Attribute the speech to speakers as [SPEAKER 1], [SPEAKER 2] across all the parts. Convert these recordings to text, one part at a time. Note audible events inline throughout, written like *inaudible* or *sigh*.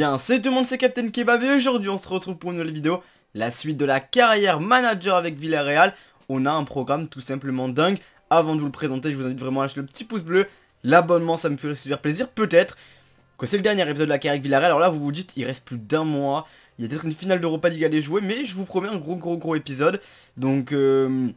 [SPEAKER 1] bien, c'est tout le monde, c'est Captain Kebab et aujourd'hui on se retrouve pour une nouvelle vidéo, la suite de la carrière manager avec Villarreal. On a un programme tout simplement dingue. Avant de vous le présenter, je vous invite vraiment à lâcher le petit pouce bleu, l'abonnement, ça me ferait super plaisir, peut-être que c'est le dernier épisode de la carrière avec Villarreal. Alors là, vous vous dites, il reste plus d'un mois, il y a peut-être une finale d'Europa League à aller jouer, mais je vous promets un gros gros gros épisode. Donc, euh,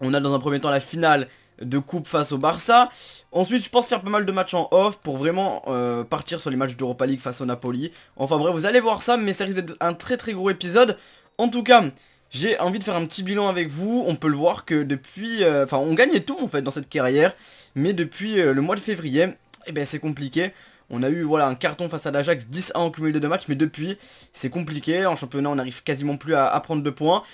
[SPEAKER 1] on a dans un premier temps la finale de coupe face au Barça. Ensuite, je pense faire pas mal de matchs en off pour vraiment euh, partir sur les matchs d'Europa League face au Napoli. Enfin bref, vous allez voir ça, mais ça risque d'être un très très gros épisode. En tout cas, j'ai envie de faire un petit bilan avec vous. On peut le voir que depuis... Euh, enfin, on gagnait tout en fait dans cette carrière. Mais depuis euh, le mois de février, eh ben, c'est compliqué. On a eu voilà un carton face à l'Ajax, 10-1 en cumulé de deux matchs. Mais depuis, c'est compliqué. En championnat, on n'arrive quasiment plus à, à prendre de points.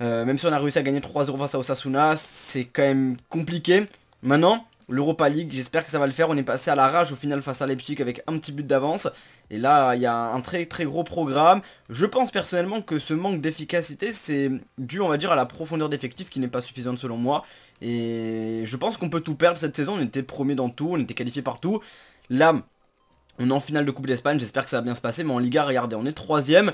[SPEAKER 1] Euh, même si on a réussi à gagner 3-0 face à Osasuna, c'est quand même compliqué. Maintenant, l'Europa League, j'espère que ça va le faire. On est passé à la rage au final face à Leipzig avec un petit but d'avance. Et là, il y a un très très gros programme. Je pense personnellement que ce manque d'efficacité, c'est dû, on va dire, à la profondeur d'effectif qui n'est pas suffisante selon moi. Et je pense qu'on peut tout perdre cette saison. On était premier dans tout, on était qualifié partout. Là, on est en finale de Coupe d'Espagne. J'espère que ça va bien se passer. Mais en Liga, regardez, on est troisième.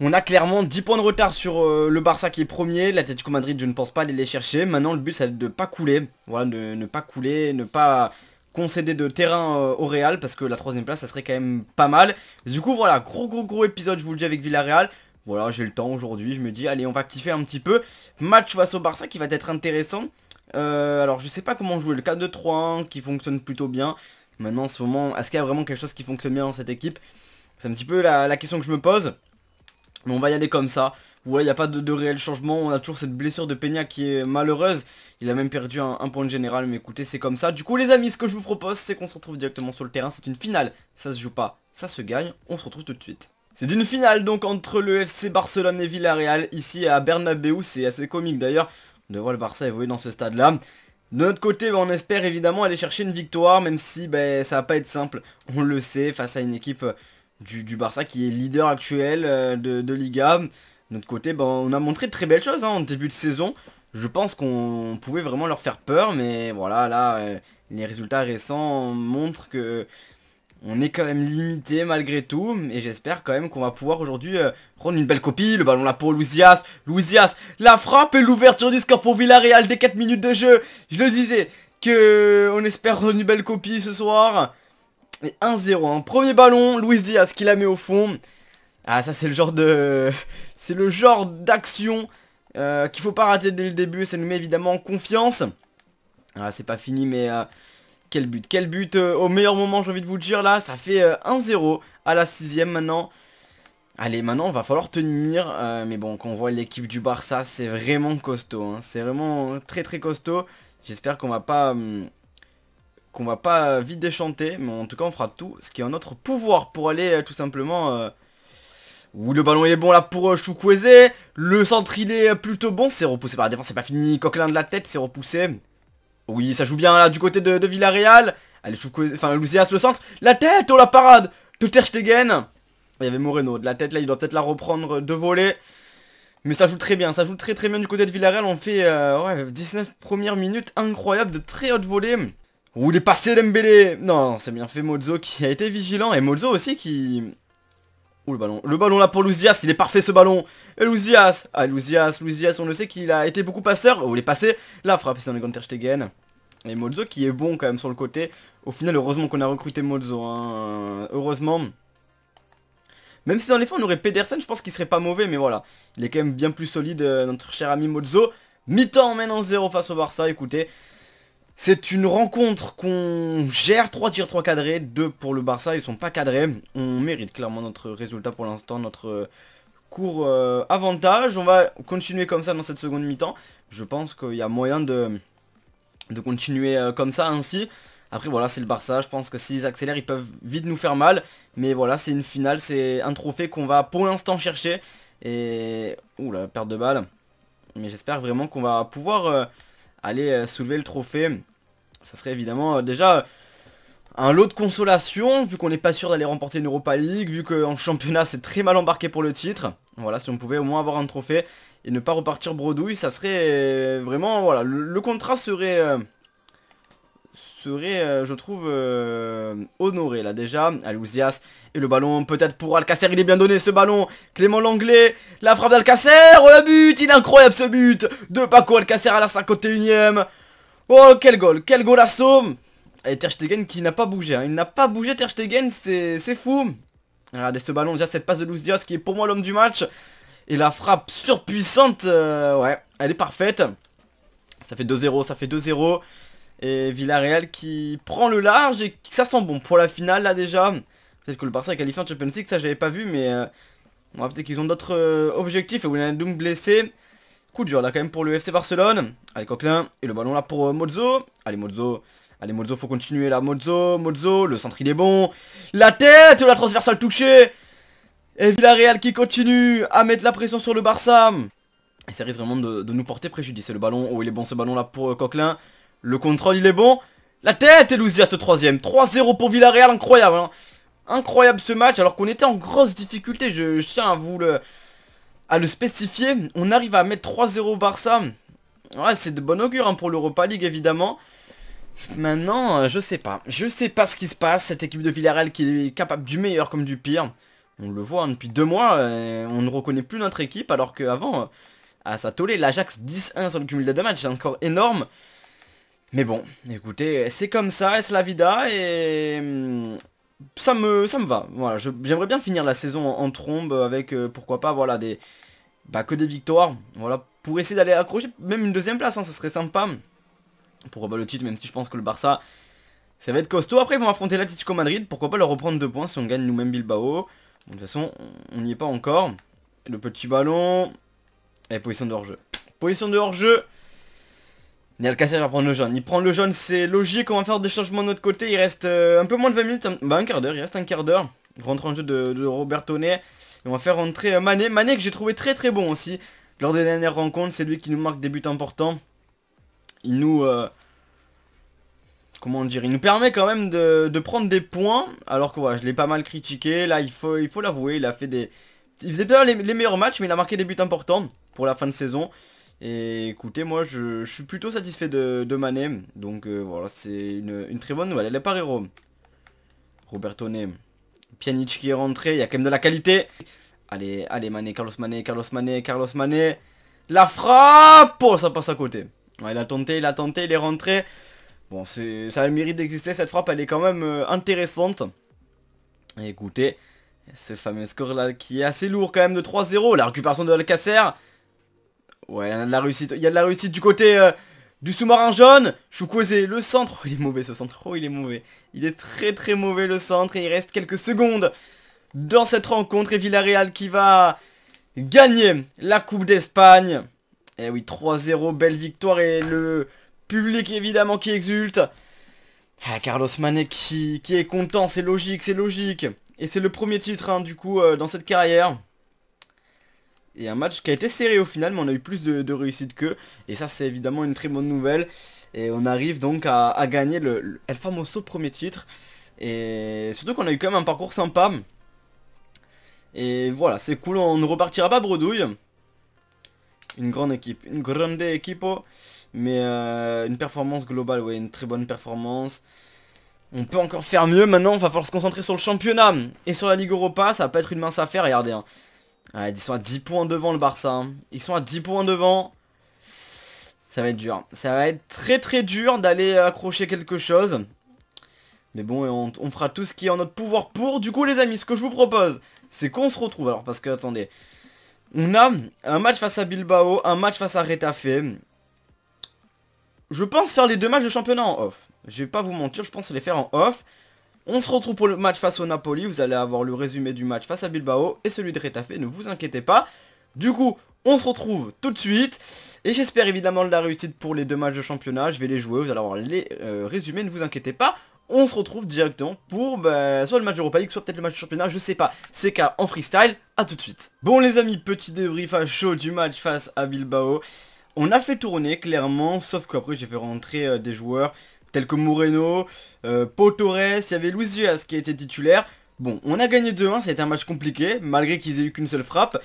[SPEAKER 1] On a clairement 10 points de retard sur euh, le Barça qui est premier. L'Atlético Madrid, je ne pense pas aller les chercher. Maintenant, le but, c'est de ne pas couler. Voilà, de ne, pas couler, ne pas concéder de terrain euh, au Real parce que la troisième place, ça serait quand même pas mal. Du coup, voilà, gros, gros, gros épisode, je vous le dis, avec Villarreal. Voilà, j'ai le temps aujourd'hui. Je me dis, allez, on va kiffer un petit peu. Match face au Barça qui va être intéressant. Euh, alors, je sais pas comment jouer le 4 2 3 qui fonctionne plutôt bien. Maintenant, en ce moment, est-ce qu'il y a vraiment quelque chose qui fonctionne bien dans cette équipe C'est un petit peu la question que je me pose. Mais on va y aller comme ça. Ouais, il n'y a pas de, réel changement. On a toujours cette blessure de Peña qui est malheureuse. Il a même perdu un, point de général, mais écoutez, c'est comme ça. Du coup, les amis, ce que je vous propose, c'est qu'on se retrouve directement sur le terrain. C'est une finale. Ça se joue pas, ça se gagne. On se retrouve tout de suite. C'est une finale donc entre le FC Barcelone et Villarreal, ici à Bernabeu. C'est assez comique d'ailleurs de voir le Barça évoluer dans ce stade-là. De notre côté, ben, on espère évidemment aller chercher une victoire, même si ben, ça va pas être simple, on le sait, face à une équipe du, Barça qui est leader actuel euh, de, Liga. De notre côté, ben, on a montré de très belles choses hein, en début de saison. Je pense qu'on pouvait vraiment leur faire peur, mais voilà, là, euh, les résultats récents montrent que on est quand même limité malgré tout. Et j'espère quand même qu'on va pouvoir aujourd'hui euh, prendre une belle copie. Le ballon là pour Louisias. Louisias la frappe et l'ouverture du score pour Villarreal des 4 minutes de jeu. Je le disais que on espère une belle copie ce soir. 1-0, hein. premier ballon, Luis Diaz qui la met au fond. Ah ça c'est le genre de... *laughs* C'est le genre d'action euh, qu'il faut pas rater dès le début, ça nous met évidemment confiance. Ah, c'est pas fini mais... Euh, quel but, quel but euh, au meilleur moment j'ai envie de vous dire là, ça fait 1-0 à la 6 sixième maintenant. Allez maintenant on va falloir tenir, mais bon quand on voit l'équipe du Barça c'est vraiment costaud, hein. c'est vraiment très très costaud. J'espère qu'on va pas... Hum, qu'on va pas euh, vite déchanter, mais en tout cas on fera tout ce qui est en notre pouvoir pour aller euh, tout simplement... Euh, où le ballon est bon là pour Chukwueze, le centre il est plutôt bon, c'est repoussé par la défense, c'est pas fini, Coquelin de la tête, c'est repoussé. Oui, ça joue bien là du côté de, de Villarreal. Allez, Chukwueze, enfin Lucias le centre, la tête, oh la parade de Ter Stegen. Il y avait Moreno, de la tête là, il doit peut-être la reprendre de voler. Mais ça joue très bien, ça joue très très bien du côté de Villarreal. On fait 19 premières minutes incroyables de très haute volée. Où il est passé Dembélé Non, c'est bien fait Mozo qui a été vigilant. Et Mozo aussi qui... Ouh le ballon. Le ballon là pour Luzias, il est parfait ce ballon. Et Luzias, Ah Luzias, Luzias on le sait qu'il a été beaucoup passeur. Oh il est passé. là frappe sur dans les Gunter Stegen. Et Mozo qui est bon quand même sur le côté. Au final heureusement qu'on a recruté Mozo. Hein. Heureusement. Même si dans les fonds on aurait Pedersen, je pense qu'il serait pas mauvais, mais voilà. Il est quand même bien plus solide, euh, notre cher ami Mozo. Mi-temps, maintenant 0 face au Barça, écoutez. C'est une rencontre qu'on gère, 3 tirs, 3 cadrés, 2 pour le Barça, ils sont pas cadrés. On mérite clairement notre résultat pour l'instant, notre euh, court euh, avantage. On va continuer comme ça dans cette seconde mi-temps. Je pense qu'il y a moyen de, de continuer euh, comme ça ainsi. Après voilà c'est le Barça, je pense que s'ils accélèrent ils peuvent vite nous faire mal. Mais voilà c'est une finale, c'est un trophée qu'on va pour l'instant chercher. Et... Ouh la perte de balle. Mais j'espère vraiment qu'on va pouvoir aller euh, soulever le trophée. Ça serait évidemment euh, déjà euh, un lot de consolation, vu qu'on n'est pas sûr d'aller remporter une Europa League, vu qu'en *laughs* championnat c'est très mal embarqué pour le titre. Voilà, si on pouvait au moins avoir un trophée et ne pas repartir bredouille, ça serait vraiment, voilà, le contrat serait serait, euh, je trouve, euh, honoré là déjà. Alouzias et le ballon peut-être pour Alcacer, il est bien donné ce ballon. Clément Langlais, la frappe d'Alcacer, oh le but, il est incroyable ce but de Paco Alcacer à la 51 e Oh quel goal, quel goal Somme. Et Ter Stegen qui n'a pas bougé, hein. il n'a pas bougé Ter Stegen, c'est fou. Regardez ce ballon, déjà cette passe de lousias qui est pour moi l'homme du match. Et la frappe surpuissante, euh, ouais, elle est parfaite. Ça fait 2-0, ça fait 2-0. Et Villarreal qui prend le large et ça sent bon pour la finale là déjà. Peut-être que le Barça est qualifié en Champions League, ça j'avais pas vu mais euh, on va peut-être qu'ils ont d'autres euh, objectifs. Et donc blessé. Coup dur là quand même pour le FC Barcelone. Allez Coquelin et le ballon là pour euh, Mozo. Allez Mozzo. Allez Mozzo faut continuer là. Mozzo, Mozzo, le centre il est bon. La tête, la transversale touchée. Et Villarreal qui continue à mettre la pression sur le Barça. Et ça risque vraiment de, nous porter préjudice. Et le ballon, oh il est bon ce ballon là pour Coquelin. Le contrôle, il est bon. La tête et ce troisième. 3-0 pour Villarreal, incroyable. Hein. Incroyable ce match, alors qu'on était en grosse difficulté. Je, tiens à vous le, à le spécifier. On arrive à mettre 3-0 Barça. Ouais, c'est de bon augure hein, pour l'Europa League, évidemment. Maintenant, euh, je sais pas. Je sais pas ce qui se passe. Cette équipe de Villarreal qui est capable du meilleur comme du pire. On le voit hein, depuis deux mois. Euh, on ne reconnaît plus notre équipe alors qu'avant, euh, à sa tollée, l'Ajax 10-1 sur le cumul de deux matchs. C'est un score énorme. Mais bon, écoutez, c'est comme ça, est-ce la vida, et hum, ça me, ça me va. Voilà, j'aimerais bien finir la saison en, trombe avec, euh, pourquoi pas, voilà, des, bah, que des victoires, voilà, pour essayer d'aller accrocher même une deuxième place, hein, ça serait sympa. pour pas bah, le titre, même si je pense que le Barça, ça va être costaud. Après, ils vont affronter l'Atlético Madrid, pourquoi pas leur reprendre deux points si on gagne nous-mêmes Bilbao. de toute façon, on n'y est pas encore. Le petit ballon, et position de hors-jeu. Position de hors-jeu, Nialcacer va prendre le jaune. Il prend le jaune, c'est logique, on va faire des changements de notre côté. Il reste euh, un peu moins de 20 minutes, bah un quart d'heure, il reste un quart d'heure. Rentre en jeu de, Roberto Robert Et on va faire rentrer euh, Mané. Mané que j'ai trouvé très très bon aussi. Lors des dernières rencontres, c'est lui qui nous marque des buts importants. Il nous... Euh, comment dire Il nous permet quand même de, prendre des points. Alors que voilà, je l'ai pas mal critiqué. Là, il faut l'avouer, il, faut il a fait des... Il faisait pas les meilleurs matchs, mais il a marqué des buts importants pour la fin de saison. Et écoutez, moi je, suis plutôt satisfait de, de Mané. Donc euh, voilà, c'est une, très bonne nouvelle. Elle est par héros. Roberto Ney. Pjanic qui est rentré, il y a quand même de la qualité. Allez, allez Mané, Carlos Mané, Carlos Mané, Carlos Mané. La frappe Oh, ça passe à côté. Ouais, il a tenté, il a tenté, il est rentré. Bon, c'est ça a le mérite d'exister. Cette frappe, elle est quand même euh, intéressante. Et écoutez, ce fameux score là qui est assez lourd quand même de 3-0. La récupération de Alcacer. Ouais, il y a de la réussite. Il y a de la réussite du côté euh, du sous-marin jaune. Choukweze, le centre. Oh, il est mauvais ce centre. Oh, il est mauvais. Il est très très mauvais le centre. Et il reste quelques secondes dans cette rencontre. Et Villarreal qui va gagner la Coupe d'Espagne. Et eh oui, 3-0, belle victoire. Et le public évidemment qui exulte. Ah, Carlos Manet qui, qui est content, c'est logique, c'est logique. Et c'est le premier titre hein, du coup euh, dans cette carrière et un match qui a été serré au final, mais on a eu plus de, réussite qu'eux. Et ça, c'est évidemment une très bonne nouvelle. Et on arrive donc à, gagner le, El Famoso premier titre. Et surtout qu'on a eu quand même un parcours sympa. Et voilà, c'est cool, on ne repartira pas bredouille. Une grande équipe, une grande équipe. Mais euh, une performance globale, Oui une très bonne performance. On peut encore faire mieux, maintenant on va falloir se concentrer sur le championnat. Et sur la Ligue Europa, ça va pas être une mince affaire, regardez. Hein ils sont à 10 points devant le Barça. Hein. Ils sont à 10 points devant. Ça va être dur. Ça va être très très dur d'aller accrocher quelque chose. Mais bon, on, on, fera tout ce qui est en notre pouvoir pour. Du coup, les amis, ce que je vous propose, c'est qu'on se retrouve. Alors, parce que, attendez. On a un match face à Bilbao, un match face à Retafe. Je pense faire les deux matchs de championnat en off. Je vais pas vous mentir, je pense les faire en off. On se retrouve pour le match face au Napoli, vous allez avoir le résumé du match face à Bilbao et celui de Retafe, ne vous inquiétez pas. Du coup, on se retrouve tout de suite. Et j'espère évidemment de la réussite pour les deux matchs de championnat. Je vais les jouer, vous allez avoir les euh, résumés, ne vous inquiétez pas. On se retrouve directement pour bah, soit le match Europa League, soit peut-être le match de championnat, je sais pas. C'est cas en freestyle, à tout de suite. Bon les amis, petit débrief à chaud du match face à Bilbao. On a fait tourner clairement, sauf qu'après j'ai fait rentrer euh, des joueurs tels que Moreno, euh, Potores, il y avait Luis Diaz qui était titulaire. Bon, on a gagné 2-1, ça a été un match compliqué, malgré qu'ils aient eu qu'une seule frappe.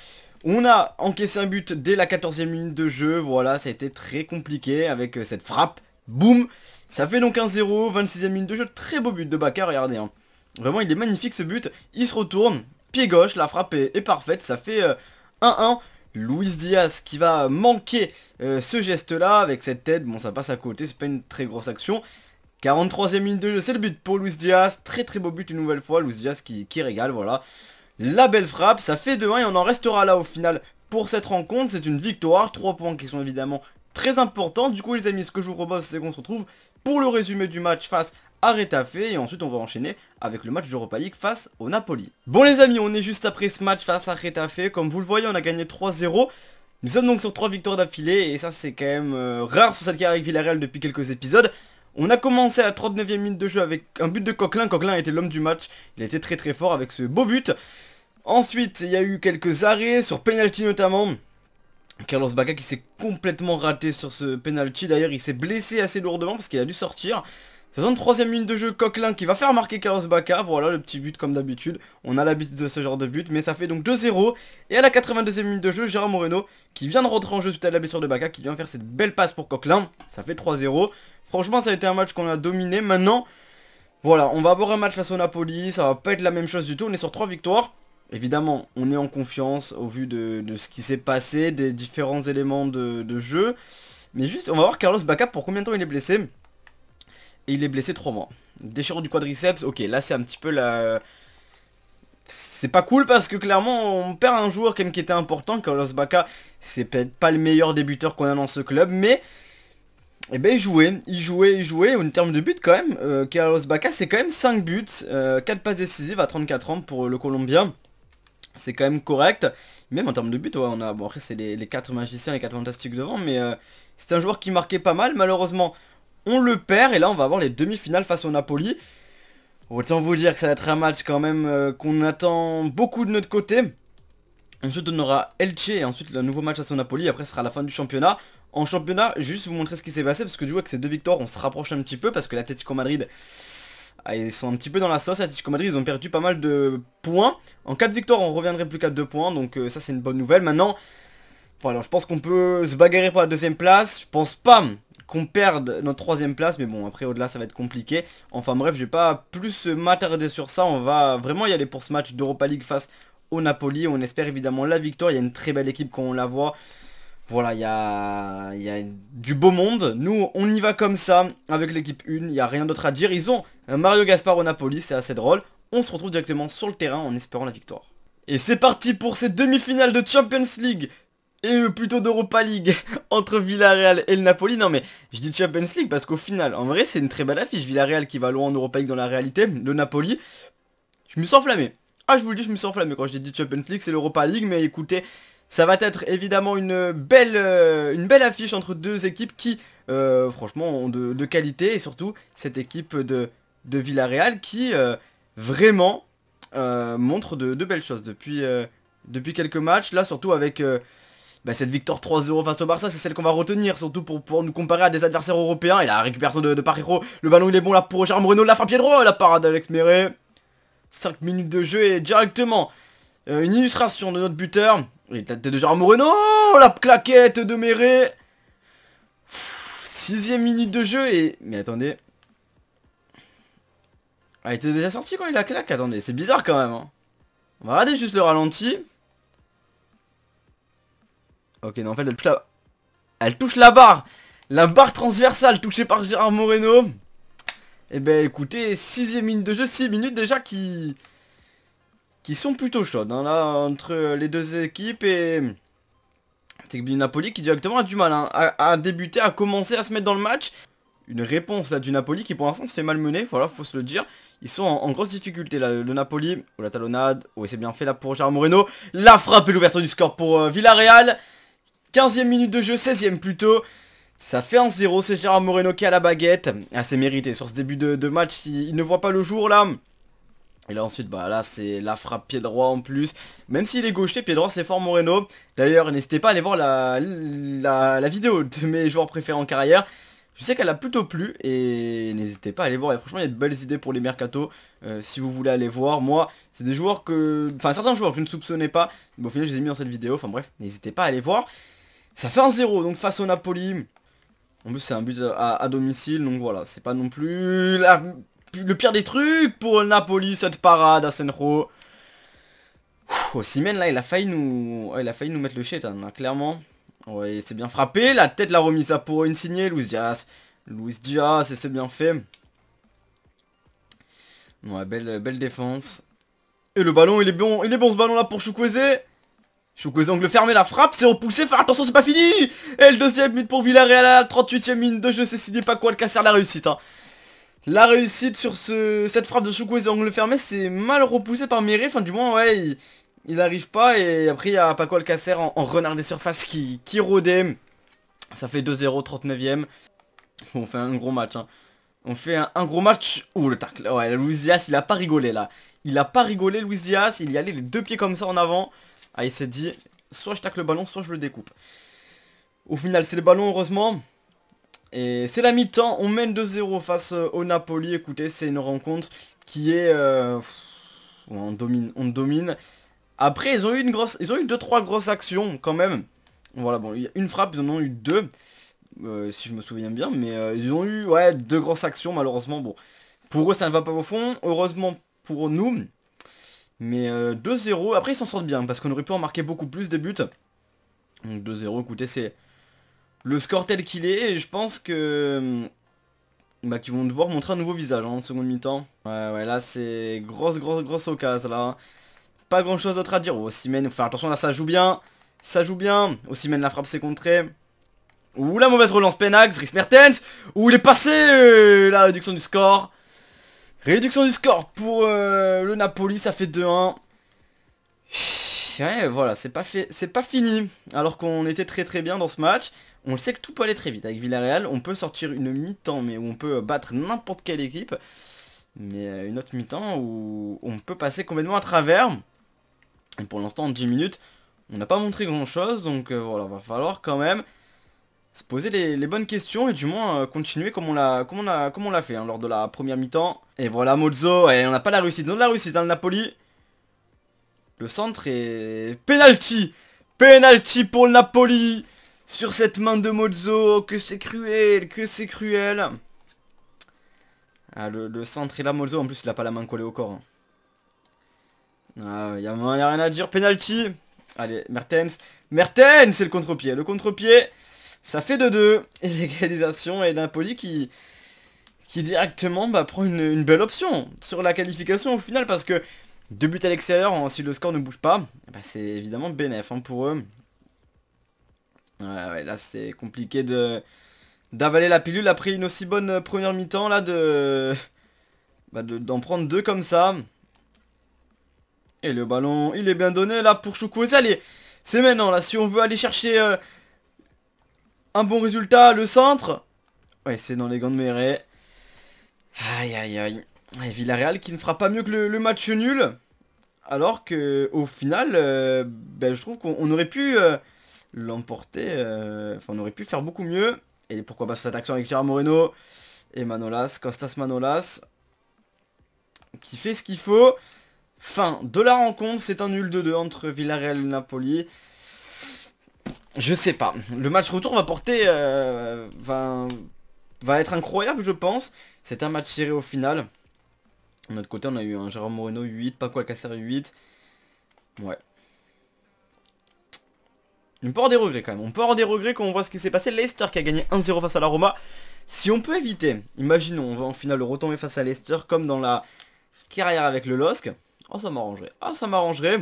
[SPEAKER 1] On a encaissé un but dès la 14e minute de jeu, voilà, ça a été très compliqué avec euh, cette frappe. Boum Ça fait donc 1-0, 26e minute de jeu, très beau but de Bakar, regardez. Hein. Vraiment, il est magnifique ce but, il se retourne, pied gauche, la frappe est, parfaite, ça fait 1-1. Euh, Luis Diaz qui va manquer euh, ce geste-là avec cette tête. Bon, ça passe à côté, c'est pas une très grosse action. 43ème minute de jeu, c'est le but pour Luis Diaz. Très très beau but une nouvelle fois. Luis Diaz qui, régale, voilà. La belle frappe, ça fait 2-1 et on en restera là au final pour cette rencontre. C'est une victoire, 3 points qui sont évidemment très importants. Du coup les amis, ce que je vous propose c'est qu'on se retrouve pour le résumé du match face à fait et ensuite on va enchaîner avec le match d'Europa League face au Napoli. Bon les amis, on est juste après ce match face à fait. comme vous le voyez on a gagné 3-0. Nous sommes donc sur 3 victoires d'affilée et ça c'est quand même euh, rare sur cette carrière avec Villarreal depuis quelques épisodes. On a commencé à 39 ème minute de jeu avec un but de Coquelin, Coquelin était l'homme du match, il était très très fort avec ce beau but. Ensuite, il y a eu quelques arrêts, sur penalty notamment, Carlos Baca qui s'est complètement raté sur ce penalty. D'ailleurs, il s'est blessé assez lourdement parce qu'il a dû sortir. 63ème minute de jeu, Coquelin qui va faire marquer Carlos Baca, voilà le petit but comme d'habitude, on a l'habitude de ce genre de but, mais ça fait donc 2-0, et à la 82ème minute de jeu, Gérard Moreno, qui vient de rentrer en jeu suite à la blessure de Baca, qui vient faire cette belle passe pour Coquelin, ça fait 3-0, franchement ça a été un match qu'on a dominé, maintenant, voilà, on va avoir un match face au Napoli, ça va pas être la même chose du tout, on est sur 3 victoires, évidemment on est en confiance au vu de, ce qui s'est passé, des différents éléments de, de jeu, mais juste on va voir Carlos Baca pour combien de temps il est blessé, et il est blessé 3 mois. Déchirant du quadriceps, ok, là c'est un petit peu la... C'est pas cool parce que clairement on perd un joueur quand qui était important, Carlos Baca, c'est peut-être pas le meilleur débuteur qu'on a dans ce club, mais... Eh ben il jouait, il jouait, il jouait, en termes de but quand même, euh, Carlos Baca c'est quand même 5 buts, 4 euh, passes décisives à 34 ans pour le Colombien, c'est quand même correct, même en termes de but. on a, bon après c'est les, 4 magiciens, les 4 fantastiques devant, mais euh, c'est un joueur qui marquait pas mal, malheureusement on le perd et là on va avoir les demi-finales face au Napoli. Autant vous dire que ça va être un match quand même euh, qu'on attend beaucoup de notre côté. Ensuite on aura Elche et ensuite le nouveau match face au Napoli. Après ce sera la fin du championnat. En championnat, juste vous montrer ce qui s'est passé parce que du coup avec ces deux victoires on se rapproche un petit peu parce que l'Atletico Madrid... Ah, ils sont un petit peu dans la sauce, Atletico Madrid, ils ont perdu pas mal de points. En cas victoires on reviendrait plus qu'à deux points, donc euh, ça c'est une bonne nouvelle. Maintenant, bon, alors, je pense qu'on peut se bagarrer pour la deuxième place. Je pense pas qu'on perde notre troisième place. Mais bon, après, au-delà, ça va être compliqué. Enfin bref, je vais pas plus m'attarder sur ça. On va vraiment y aller pour ce match d'Europa League face au Napoli. On espère évidemment la victoire. Il y a une très belle équipe quand on la voit. Voilà, il y a, du beau monde. Nous, on y va comme ça avec l'équipe 1. Il n'y a rien d'autre à dire. Ils ont Mario Gaspar au Napoli, c'est assez drôle. On se retrouve directement sur le terrain en espérant la victoire. Et c'est parti pour ces demi-finales de Champions League et euh, plutôt d'Europa League *laughs* entre Villarreal et le Napoli. Non mais je dis Champions League parce qu'au final, en vrai, c'est une très belle affiche. Villarreal qui va loin en Europa League dans la réalité, le Napoli. Je me sens enflammé. Ah, je vous le dis, je me sens enflammé quand je dis Champions League, c'est l'Europa League. Mais écoutez, ça va être évidemment une belle, euh, une belle affiche entre deux équipes qui, euh, franchement, ont de, qualité. Et surtout, cette équipe de, de Villarreal qui, vraiment, montre de, belles choses depuis, depuis quelques matchs. Là, surtout avec bah, cette victoire 3-0 face au Barça, c'est celle qu'on va retenir, surtout pour pouvoir nous comparer à des adversaires européens. Et la récupération de, de le ballon il est bon là pour Jérôme Renault, la frappe droit, la parade d'Alex Méré. 5 minutes de jeu et directement euh, une illustration de notre buteur. Il tête de Jérôme oh, la claquette de Méré. 6 sixième minute de jeu et... Mais attendez... Ah, il était déjà sorti quand il a claqué, Attendez, c'est bizarre quand même. Hein. On va regarder juste le ralenti. Ok, non, en fait, elle touche la... Elle touche la barre La barre transversale touchée par Gérard Moreno Eh ben, écoutez, sixième minute de jeu, 6 minutes déjà qui... Qui sont plutôt chaudes, hein, là, entre les deux équipes et... C'est que Napoli qui directement a du mal hein, à, débuter, à commencer à se mettre dans le match. Une réponse là du Napoli qui pour l'instant se fait malmener, voilà, faut se le dire. Ils sont en, grosse difficulté là, le Napoli. ou la talonnade, oui oh, c'est bien fait là pour Gérard Moreno. La frappe et l'ouverture du score pour euh, Villarreal. 15ème minute de jeu, 16ème plutôt. Ça fait un 0 c'est Gérard Moreno qui a la baguette. Assez ah, mérité sur ce début de, match, il, ne voit pas le jour là. Et là ensuite, bah là c'est la frappe pied droit en plus. Même s'il est gaucher, pied droit c'est fort Moreno. D'ailleurs, n'hésitez pas à aller voir la, vidéo de mes joueurs préférés en carrière. Je sais qu'elle a plutôt plu et n'hésitez pas à aller voir. Et franchement, il y a de belles idées pour les mercato euh, si vous voulez aller voir. Moi, c'est des joueurs que... Enfin, certains joueurs que je ne soupçonnais pas. Mais au final, je les ai mis dans cette vidéo. Enfin bref, n'hésitez pas à aller voir. Ça fait un 0, donc face au Napoli. En plus, c'est un but à, domicile, donc voilà, c'est pas non plus le pire des trucs pour le Napoli, cette parade à Senro. Simen, là, il a failli nous, il a failli nous mettre le shit, hein, clairement. Ouais, c'est bien frappé, la tête l'a remise à pour une signée, Luis Diaz. Luis Diaz, et c'est bien fait. Ouais, belle, belle défense. Et le ballon, il est bon, il est bon ce ballon là pour Chukwese. Choukos angle fermé, la frappe, c'est repoussé, faire attention, c'est pas fini Et le deuxième minute pour Villarreal à la 38ème minute de jeu, c'est signé Paco Alcacer, la réussite. Hein. La réussite sur cette frappe de Choukos angle fermé, c'est mal repoussé par Miré. enfin du moins, ouais, il, arrive pas, et après il y a Paco Alcacer en, renard des surfaces qui, qui rodait. Ça fait 2-0, 39ème. on fait un gros match, hein. On fait un, gros match. Ouh, le tacle, ouais, Luis Diaz, il a pas rigolé là. Il a pas rigolé, Luis Diaz, il y allait les deux pieds comme ça en avant. Ah, il s'est dit, soit je tacle le ballon, soit je le découpe. Au final, c'est le ballon, heureusement. Et c'est la mi-temps, on mène 2-0 face euh, au Napoli. Écoutez, c'est une rencontre qui est... Euh, on domine, on domine. Après, ils ont eu une grosse, ils ont eu 2-3 grosses actions quand même. Voilà, bon, il y a une frappe, ils en ont eu deux. Euh, si je me souviens bien, mais ils ont eu ouais, deux grosses actions malheureusement. Bon, pour eux ça ne va pas au fond. Heureusement pour nous, mais 2-0, euh, après ils s'en sortent bien parce qu'on aurait pu en marquer beaucoup plus des buts. Donc 2-0, écoutez, c'est le score tel qu'il est et je pense que... Hum, bah qu'ils vont devoir montrer un nouveau visage hein, en seconde mi-temps. Ouais, ouais, là c'est grosse, grosse, grosse occasion là. Pas grand chose d'autre à dire. Ossimène, oh, enfin attention là ça joue bien. Ça joue bien. Ossimène la frappe c'est contrée. Ouh la mauvaise relance Penax, Rismertens. Ouh il est passé euh, la réduction du score. Réduction du score pour euh, le Napoli, ça fait 2-1. Ouais, voilà, c'est pas, fait, pas fini. Alors qu'on était très très bien dans ce match. On le sait que tout peut aller très vite. Avec Villarreal, on peut sortir une mi-temps, mais on peut battre n'importe quelle équipe. Mais euh, une autre mi-temps où on peut passer complètement à travers. Et pour l'instant, en 10 minutes, on n'a pas montré grand-chose. Donc euh, voilà, va falloir quand même se poser les, bonnes questions et du moins euh, continuer comme on l'a comme on a, comme on l'a fait hein, lors de la première mi-temps. Et voilà Mozzo, et on n'a pas la réussite, on la réussite dans hein, le Napoli. Le centre est penalty, penalty pour le Napoli sur cette main de Mozzo, que c'est cruel, que c'est cruel. Ah, le, centre est là Mozzo, en plus il a pas la main collée au corps. Il hein. ah, a rien à dire, penalty. Allez, Mertens. Mertens, c'est le contre-pied. Le contre-pied. Ça fait 2-2. et L'égalisation et l'Impoli qui qui directement bah, prend une, belle option sur la qualification au final parce que deux buts à l'extérieur, si le score ne bouge pas, eh ben, c'est évidemment bénéf hein, pour eux. Ouais, là c'est compliqué de d'avaler la pilule après une aussi bonne première mi-temps là de bah, d'en prendre deux comme ça. Et le ballon, il est bien donné là pour Choukou. Allez, c'est maintenant là si on veut aller chercher euh, un bon résultat, le centre Ouais, c'est dans les gants de Meret. Aïe, aïe, aïe. Et Villarreal qui ne fera pas mieux que le, match nul. Alors que au final, euh, ben, je trouve qu'on aurait pu euh, l'emporter. Euh, enfin, on aurait pu faire beaucoup mieux. Et pourquoi pas cette action avec Gérard Moreno et Manolas, Costas Manolas. Qui fait ce qu'il faut. Fin de la rencontre, c'est un nul 2-2 entre Villarreal et Napoli. Je sais pas. Le match retour va porter... Euh, va, être incroyable, je pense. C'est un match serré au final. De notre côté, on a eu un Jérôme Moreno 8, pas quoi casser 8. Ouais. On peut avoir des regrets quand même. On peut avoir des regrets quand on voit ce qui s'est passé. Leicester qui a gagné 1-0 face à la Roma. Si on peut éviter, imaginons, on va en finale retomber face à Leicester comme dans la carrière avec le LOSC. Oh, ça m'arrangerait. Ah, ça m'arrangerait.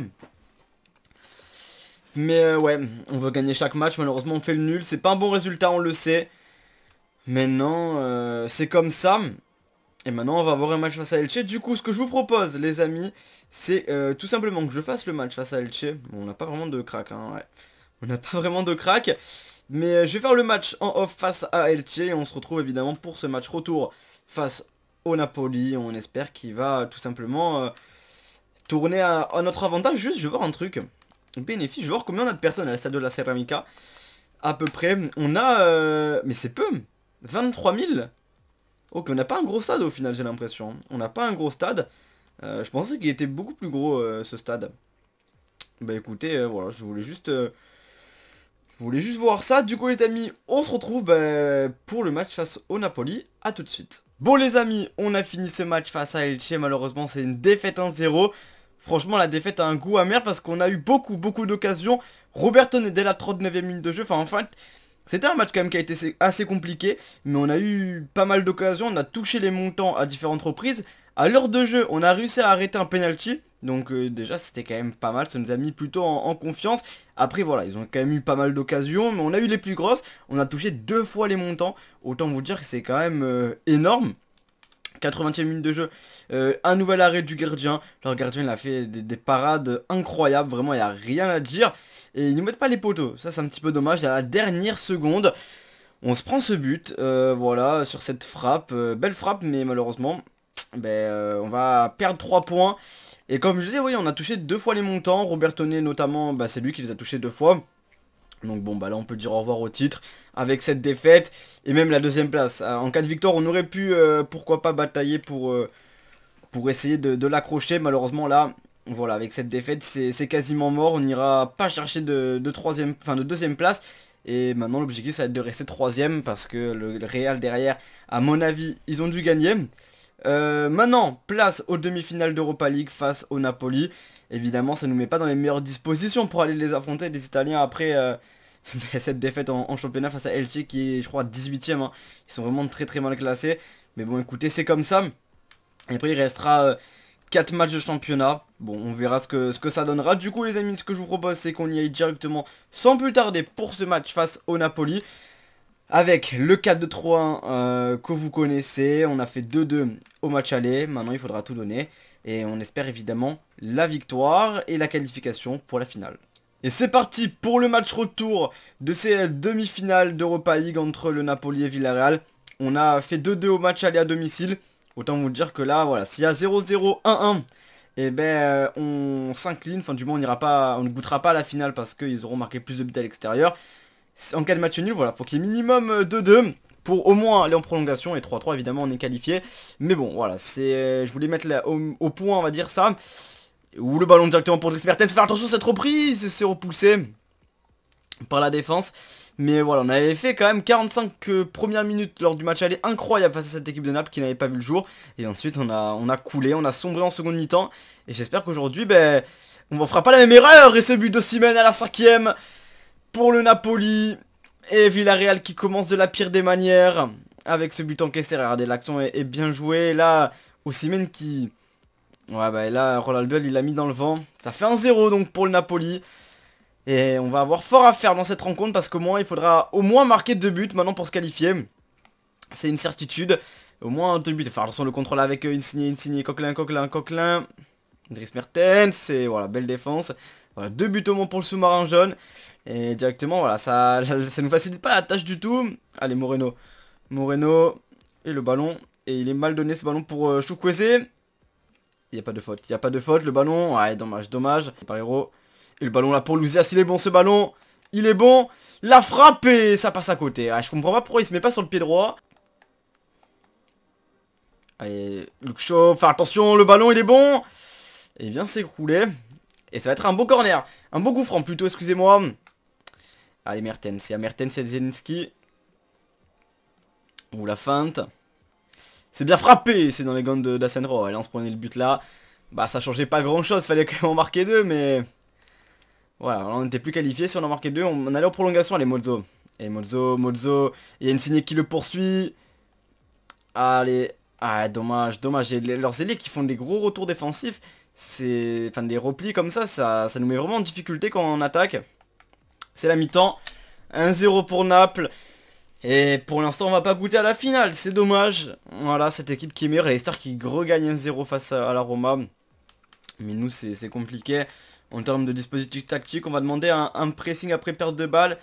[SPEAKER 1] Mais euh, ouais, on veut gagner chaque match, malheureusement on fait le nul. C'est pas un bon résultat, on le sait. Maintenant, euh, c'est comme ça. Et maintenant on va avoir un match face à Elche. Du coup, ce que je vous propose, les amis, c'est euh, tout simplement que je fasse le match face à Elche. on n'a pas vraiment de crack, hein, ouais. On n'a pas vraiment de crack. Mais je vais faire le match en off face à Elche. Et on se retrouve évidemment pour ce match retour face au Napoli. On espère qu'il va tout simplement tourner à, notre avantage. Juste, je vais voir un truc. Bénéfice, je vais voir combien on a de personnes à la stade de la Ceramica. À peu près. On a... Euh, mais c'est peu 23 000 Ok, on n'a pas un gros stade au final, j'ai l'impression. On n'a pas un gros stade. Euh, je pensais qu'il était beaucoup plus gros, euh, ce stade. Bah écoutez, voilà, je voulais juste... Je voulais juste voir ça. Du coup les amis, on se retrouve bah, pour le match face au Napoli. A tout de suite. Bon les amis, on a fini ce match face à Elche. Malheureusement, c'est une défaite 1-0. Franchement, la défaite a un goût amer parce qu'on a eu beaucoup, beaucoup d'occasions. Roberto est dès la 39e minute de jeu. Enfin, en fait, c'était un match quand même qui a été assez compliqué. Mais on a eu pas mal d'occasions. On a touché les montants à différentes reprises. À l'heure de jeu, on a réussi à arrêter un penalty. Donc euh, déjà c'était quand même pas mal, ça nous a mis plutôt en, confiance. Après voilà, ils ont quand même eu pas mal d'occasions, mais on a eu les plus grosses, on a touché deux fois les montants. Autant vous dire que c'est quand même euh, énorme. 80e minute de jeu, euh, un nouvel arrêt du gardien. Leur gardien il a fait des, parades incroyables, vraiment il n'y a rien à dire. Et ils ne mettent pas les poteaux, ça c'est un petit peu dommage. À la dernière seconde, on se prend ce but, euh, voilà, sur cette frappe. Euh, belle frappe, mais malheureusement, ben, on va perdre 3 points. Et comme je disais, oui, on a touché deux fois les montants. Robert Tonnet notamment, ben, c'est lui qui les a touchés deux fois. Donc bon bah là on peut dire au revoir au titre avec cette défaite et même la deuxième place. Euh, en cas de victoire on aurait pu euh, pourquoi pas batailler pour, euh, pour essayer de, l'accrocher. Malheureusement là voilà avec cette défaite c'est quasiment mort. On n'ira pas chercher de, troisième, de deuxième place. Et maintenant l'objectif ça va être de rester troisième parce que le, Real derrière à mon avis ils ont dû gagner. maintenant place aux demi-finales d'Europa League face au Napoli évidemment, ça nous met pas dans les meilleures dispositions pour aller les affronter, les Italiens, après euh, *laughs* cette défaite en, championnat face à Elche, qui est, je crois, 18ème. Hein. Ils sont vraiment très très mal classés. Mais bon, écoutez, c'est comme ça. Et après, il restera... 4 euh, matchs de championnat. Bon, on verra ce que, ce que ça donnera. Du coup, les amis, ce que je vous propose, c'est qu'on y aille directement sans plus tarder pour ce match face au Napoli. Avec le 4-2-3-1 euh, que vous connaissez. On a fait 2-2 au match aller. Maintenant, il faudra tout donner et on espère évidemment la victoire et la qualification pour la finale. Et c'est parti pour le match retour de ces demi-finales d'Europa League entre le Napoli et Villarreal. On a fait 2-2 au match aller à domicile. Autant vous dire que là, voilà, s'il y a 0-0, 1-1, eh ben euh, on s'incline. Enfin, du moins, on n'ira pas, on ne goûtera pas à la finale parce qu'ils auront marqué plus de buts à l'extérieur. En cas de match nul, voilà, faut qu'il y ait minimum 2-2. Euh, pour au moins aller en prolongation. Et 3-3, évidemment, on est qualifié. Mais bon, voilà, c'est, euh, je voulais mettre au, point, on va dire ça. Ou le ballon directement pour Dries Mertens. Faire attention à cette reprise, c'est repoussé par la défense. Mais voilà, on avait fait quand même 45 euh, premières minutes lors du match aller incroyable face à cette équipe de Naples qui n'avait pas vu le jour. Et ensuite, on a, on a coulé, on a sombré en seconde mi-temps. Et j'espère qu'aujourd'hui, ben, on ne fera pas la même erreur. Et ce but de Simen à la cinquième pour le Napoli. Et Villarreal qui commence de la pire des manières avec ce but encaissé. Regardez, l'action est, bien jouée. Là, Ossimène qui... Ouais, bah là, Roland Bell, il l'a mis dans le vent. Ça fait un 0 donc pour le Napoli. Et on va avoir fort à faire dans cette rencontre parce qu'au moins, il faudra au moins marquer deux buts maintenant pour se qualifier. C'est une certitude. Au moins deux buts. Enfin, attention, le contrôle avec euh, Insigne, Insigne, Coquelin, Coquelin, Coquelin. Driss Mertens, c'est voilà, belle défense. Voilà, deux buts au moins pour le sous-marin jaune. Et directement, voilà, ça *laughs* ça nous facilite pas la tâche du tout. Allez, Moreno. Moreno. Et le ballon. Et il est mal donné ce ballon pour euh, Il n'y a pas de faute. Il n'y a pas de faute. Le ballon. Ouais, dommage, dommage. Par Et le ballon là pour Lusias Il est bon ce ballon. Il est bon. La frappe et ça passe à côté. je comprends pas pourquoi il se met pas sur le pied droit. Allez, Luke Shaw, attention, le ballon il est bon. Et il vient s'écrouler. Et ça va être un bon corner. Un bon gouffre franc plutôt, excusez-moi. Allez, Mertens. Il y a Mertens et Ou la feinte. C'est bien frappé, c'est dans les gants d'Assenro. Allez, on se prenait le but là. Bah, ça changeait pas grand chose, fallait qu'on même marquer deux, mais... Voilà, on était plus qualifié. Si on en marquait deux, on, allait en prolongation. Allez, Mozo. Et Mozo, Mozo. Il y a une qui le poursuit. Allez. Ah, dommage, dommage. Et leurs élites qui font des gros retours défensifs. C'est... Enfin, des replis comme ça, ça, ça nous met vraiment en difficulté quand on attaque c'est la mi-temps. 1-0 pour Naples. Et pour l'instant, on va pas goûter à la finale, c'est dommage. Voilà, cette équipe qui est meilleure, les stars qui regagnent 1-0 face à, la Roma. Mais nous, c'est compliqué. En termes de dispositif tactique, on va demander un, pressing après perte de balle.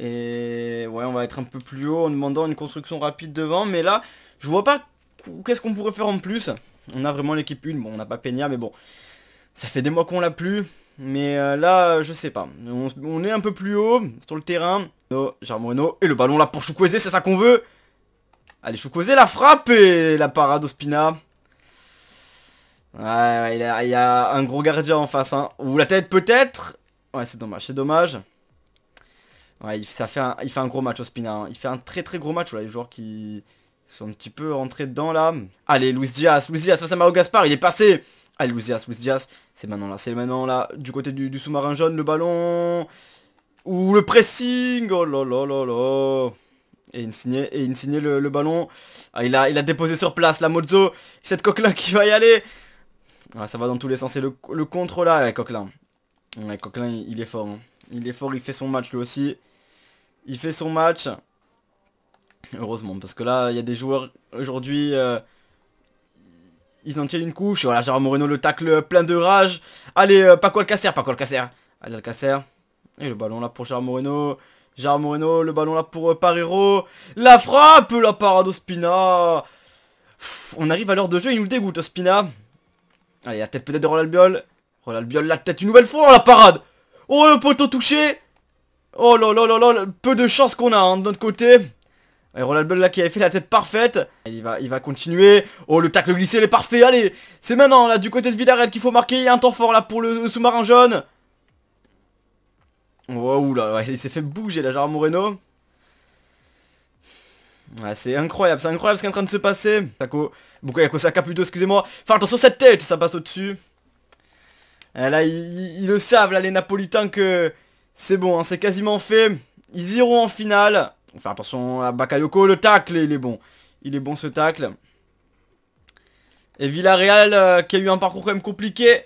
[SPEAKER 1] Et ouais, on va être un peu plus haut en demandant une construction rapide devant. Mais là, je vois pas qu'est-ce qu'on pourrait faire en plus. On a vraiment l'équipe 1, bon, on n'a pas Peña, mais bon. Ça fait des mois qu'on l'a plus. Mais euh, là, euh, je sais pas. On, est un peu plus haut, sur le terrain. Oh, no, Et le ballon là pour Choukweze, c'est ça qu'on veut. Allez, Choukweze, la frappe et la parade Ospina. Ouais, ouais il, y a, un gros gardien en face. Hein. Ou la tête peut-être. Ouais, c'est dommage, c'est dommage. Ouais, il, ça fait un, il fait un gros match au Spina. Hein. Il fait un très très gros match. Là, les joueurs qui sont un petit peu rentrés dedans là. Allez, Luis Diaz. Luis Diaz face à Mao Gaspar. Il est passé. Allez, ouzias, c'est maintenant là, c'est maintenant là, du côté du, sous-marin jaune, le ballon, ou le pressing, oh là là là là, et Insigné, et Insigné le, le ballon, ah, il, a, il a déposé sur place, la Mozzo, cette Coquelin qui va y aller, ah, ça va dans tous les sens, c'est le, le contre là, Coquelin, ouais, Coquelin il, est fort, hein. il est fort, il fait son match lui aussi, il fait son match, heureusement, parce que là, il y a des joueurs aujourd'hui... Euh, ils en tiennent une couche. Voilà, Gérard Moreno le tacle plein de rage. Allez, euh, pas quoi le casser, pas quoi le casser Allez, le casser. Et le ballon là pour Gérard Moreno. Gérard Moreno, le ballon là pour euh, Parero. La frappe, la parade Ospina. On arrive à l'heure de jeu, il nous dégoûte Ospina. Allez, la tête peut-être de Rolalbiol Rolalbiol la tête une nouvelle fois, la parade. Oh, le poteau touché. Oh là là là là, peu de chance qu'on a hein, de notre côté. Et Ronald là qui avait fait la tête parfaite. Il va, il va continuer. Oh le tac, le glissé, il est parfait. Allez, c'est maintenant là du côté de Villarreal qu'il faut marquer. Il y a un temps fort là pour le sous-marin jaune. Waouh là, il s'est fait bouger là Gérard Moreno. Ouais, c'est incroyable, c'est incroyable ce qui est en train de se passer. Sako, Yako Saka plutôt, excusez-moi. Enfin attention cette tête, ça passe au-dessus. Eh, là, ils, le savent, là, les Napolitains, que c'est bon, hein, c'est quasiment fait. Ils iront en finale. On attention à Bakayoko, le tacle, il est bon. Il est bon ce tacle. Et Villarreal euh, qui a eu un parcours quand même compliqué.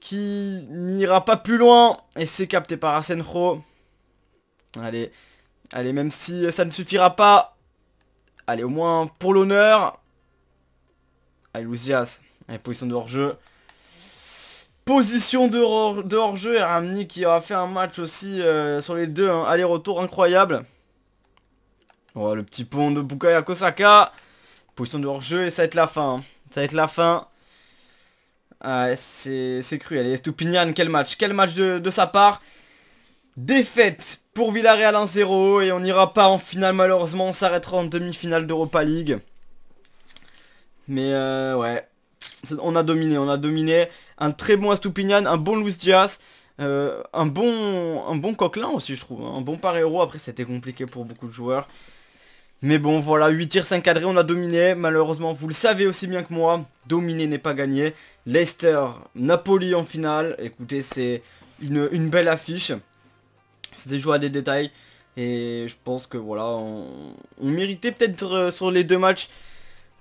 [SPEAKER 1] Qui n'ira pas plus loin. Et c'est capté par Asenjo. Allez. Allez, même si ça ne suffira pas. Allez, au moins pour l'honneur. Allez, Lousias. position de hors-jeu. Position de, hors-jeu. Et Ramni qui aura fait un match aussi euh, sur les deux. Hein. Aller-retour incroyable le petit pont de Bukaya Kosaka. Position de hors-jeu et ça va être la fin. Hein. Ça va être la fin. Ah, c'est cruel. Allez, Stupinian, quel match. Quel match de, sa part. Défaite pour Villarreal 1-0 et on n'ira pas en finale malheureusement. On s'arrêtera en demi-finale d'Europa League. Mais euh, ouais, on a dominé, on a dominé. Un très bon Stupinian, un bon Luis Diaz, euh, un bon, un bon Coquelin aussi je trouve. Hein. Un bon héros après c'était compliqué pour beaucoup de joueurs. Mais bon, voilà, 8 tirs 5 cadrés, on a dominé. Malheureusement, vous le savez aussi bien que moi, dominer n'est pas gagné. Leicester, Napoli en finale. Écoutez, c'est une, belle affiche. C'était joué à des détails. Et je pense que voilà, on, méritait peut-être euh, sur les deux matchs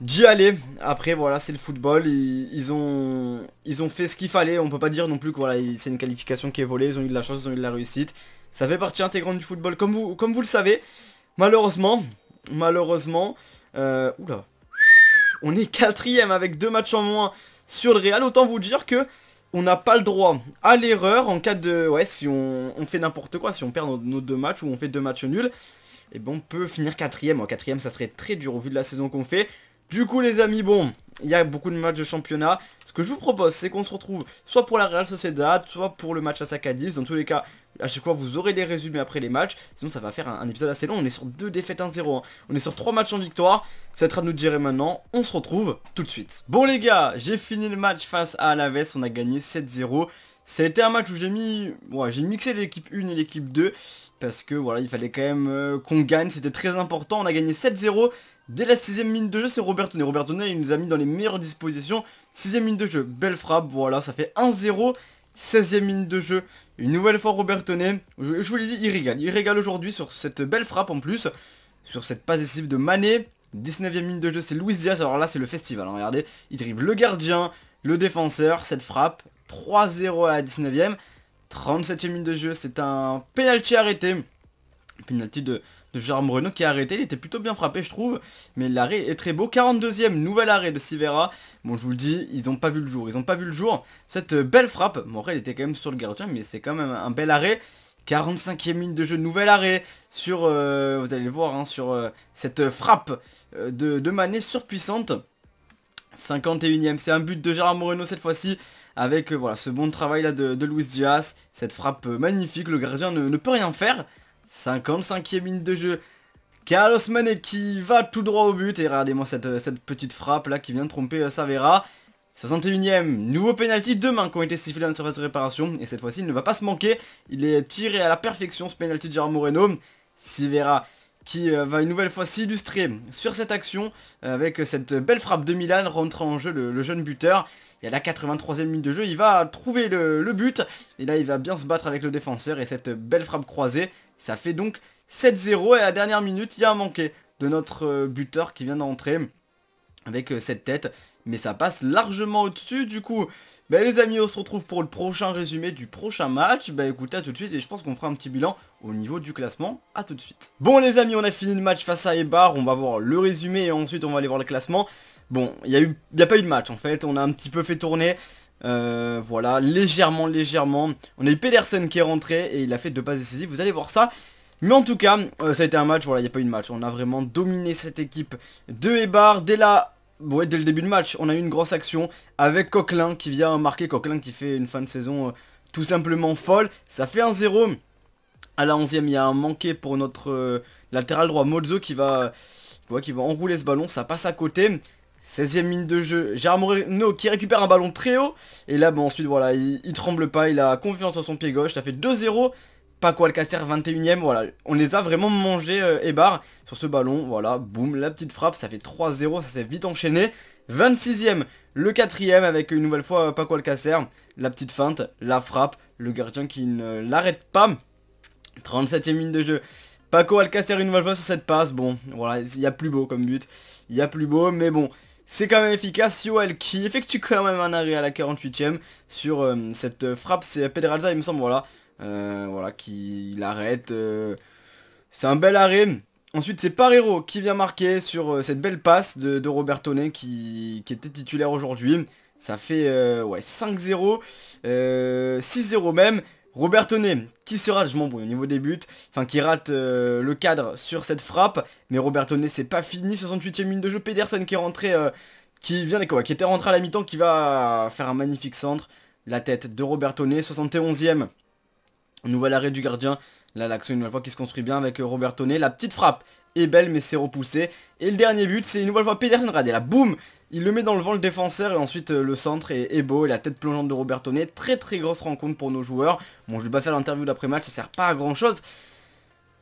[SPEAKER 1] d'y aller. Après, voilà, c'est le football. Ils, ont, ils ont fait ce qu'il fallait. On peut pas dire non plus que voilà, c'est une qualification qui est volée. Ils ont eu de la chance, ils ont eu de la réussite. Ça fait partie intégrante du football, comme vous, comme vous le savez. Malheureusement, malheureusement. Euh, on est quatrième avec deux matchs en moins sur le Real. Autant vous dire que on n'a pas le droit à l'erreur en cas de... Ouais, si on, fait n'importe quoi, si on perd nos, deux matchs ou on fait deux matchs nuls, et eh bon on peut finir quatrième. En quatrième, ça serait très dur au vu de la saison qu'on fait. Du coup, les amis, bon, il y a beaucoup de matchs de championnat. Ce que je vous propose, c'est qu'on se retrouve soit pour la Real Sociedad, soit pour le match à Sacadis. Dans tous les cas, à chaque fois vous aurez les résumés après les matchs, sinon ça va faire un, épisode assez long, on est sur deux défaites 1-0, hein. on est sur trois matchs en victoire, Ça sera à nous de gérer maintenant, on se retrouve tout de suite. Bon les gars, j'ai fini le match face à Alaves, on a gagné 7-0, c'était un match où j'ai mis, ouais, j'ai mixé l'équipe 1 et l'équipe 2, parce que voilà, il fallait quand même euh, qu'on gagne, c'était très important, on a gagné 7-0, Dès la sixième mine de jeu, c'est Robert Tonnet. Robert Tonnet, il nous a mis dans les meilleures dispositions. Sixième mine de jeu, belle frappe, voilà, ça fait 1-0. 16 e mine de jeu, une nouvelle fois Robert Tonnet, Je, vous l'ai dit, il régale. Il régale aujourd'hui sur cette belle frappe en plus. Sur cette passe de Mané. 19ème minute de jeu, c'est Luis Diaz. Alors là, c'est le festival. Hein, regardez, il dribble le gardien, le défenseur. Cette frappe, 3-0 à la 19ème. 37ème minute de jeu, c'est un penalty arrêté. Penalty de, Jérôme Gérard qui a arrêté. Il était plutôt bien frappé, je trouve. Mais l'arrêt est très beau. 42e, nouvel arrêt de Sivera. Bon, je vous le dis, ils n'ont pas vu le jour. Ils n'ont pas vu le jour. Cette euh, belle frappe. Bon, était quand même sur le gardien, mais c'est quand même un bel arrêt. 45e minute de jeu, nouvel arrêt sur, euh, vous allez le voir, hein, sur euh, cette frappe de, de surpuissante. 51ème, c'est un but de Gérard Moreno cette fois-ci avec voilà, ce bon travail là de, Luis Diaz, cette frappe magnifique, le gardien ne peut rien faire. 55e minute de jeu. Carlos Mane qui va tout droit au but. Et regardez-moi cette, euh, cette, petite frappe là qui vient de tromper euh, Savera. 61ème, nouveau pénalty, deux mains qui ont été sifflées dans la surface de réparation. Et cette fois-ci, il ne va pas se manquer. Il est tiré à la perfection ce pénalty de Gérard Moreno. Sivera qui euh, va une nouvelle fois s'illustrer sur cette action avec cette belle frappe de Milan rentrant en jeu le, jeune buteur. Et à la 83e minute de jeu, il va trouver le, le, but. Et là, il va bien se battre avec le défenseur et cette belle frappe croisée ça fait donc 7-0 et à la dernière minute, il y a un manqué de notre euh, buteur qui vient d'entrer avec euh, cette tête. Mais ça passe largement au-dessus du coup. ben les amis, on se retrouve pour le prochain résumé du prochain match. Bah écoutez, à tout de suite et je pense qu'on fera un petit bilan au niveau du classement. À tout de suite. Bon les amis, on a fini le match face à Ebar. On va voir le résumé et ensuite on va aller voir le classement. Bon, il n'y a, y a pas eu de match en fait. On a un petit peu fait tourner. Euh, voilà, légèrement, légèrement. On a eu Pedersen qui est rentré et il a fait deux passes décisives. Vous allez voir ça. Mais en tout cas, euh, ça a été un match, voilà, il n'y a pas eu de match. On a vraiment dominé cette équipe de Ebar Dès dès le début de match, on a eu une grosse action avec Coquelin qui vient marquer. Coquelin qui fait une fin de saison euh, tout simplement folle. Ça fait un 0 à la 11 Il y a un manqué pour notre latéral droit Mozo qui va... qui va enrouler ce ballon, ça passe à côté 16ème mine de jeu, Gérard Moreno qui récupère un ballon très haut. Et là, bon, ensuite, voilà, il, tremble pas, il a confiance en son pied gauche. Ça fait 2-0. Paco Alcacer 21ème, voilà, on les a vraiment mangés et euh, Ebar sur ce ballon, voilà, boum, la petite frappe, ça fait 3-0, ça s'est vite enchaîné. 26ème, le 4ème avec une nouvelle fois euh, Paco Alcacer, la petite feinte, la frappe, le gardien qui ne l'arrête pas. 37ème mine de jeu. Paco Alcacer une nouvelle fois sur cette passe, bon, voilà, il y a plus beau comme but, il y a plus beau, mais bon, c'est quand même efficace, Yoel qui effectue quand même un arrêt à la 48ème sur euh, cette euh, frappe, c'est Pedralza il me semble, voilà, euh, voilà, qui l'arrête, arrête, c'est un bel arrêt. Ensuite c'est Parero qui vient marquer sur cette belle passe de, Robert Tonnet qui, était titulaire aujourd'hui, ça fait ouais, 5-0, 6-0 même, Robert Tonnet, qui se rate, je m'embrouille au niveau des buts, enfin qui rate euh, le cadre sur cette frappe, mais Robert Tonnet c'est pas fini, 68 e minute de jeu, Pedersen qui est rentré, euh, qui vient quoi, qui était rentré à la mi-temps, qui va faire un magnifique centre, la tête de Robert Toney, 71 e nouvel arrêt du gardien, là l'action une nouvelle fois qui se construit bien avec euh, Robert Toney. la petite frappe est belle mais c'est repoussé, et le dernier but c'est une nouvelle fois Pedersen regardez là boum, il le met dans le vent le défenseur et ensuite euh, le centre est, est, et la tête plongeante de Tonnet. Très très grosse rencontre pour nos joueurs. Bon, je vais pas faire l'interview d'après-match, ça sert pas à grand chose.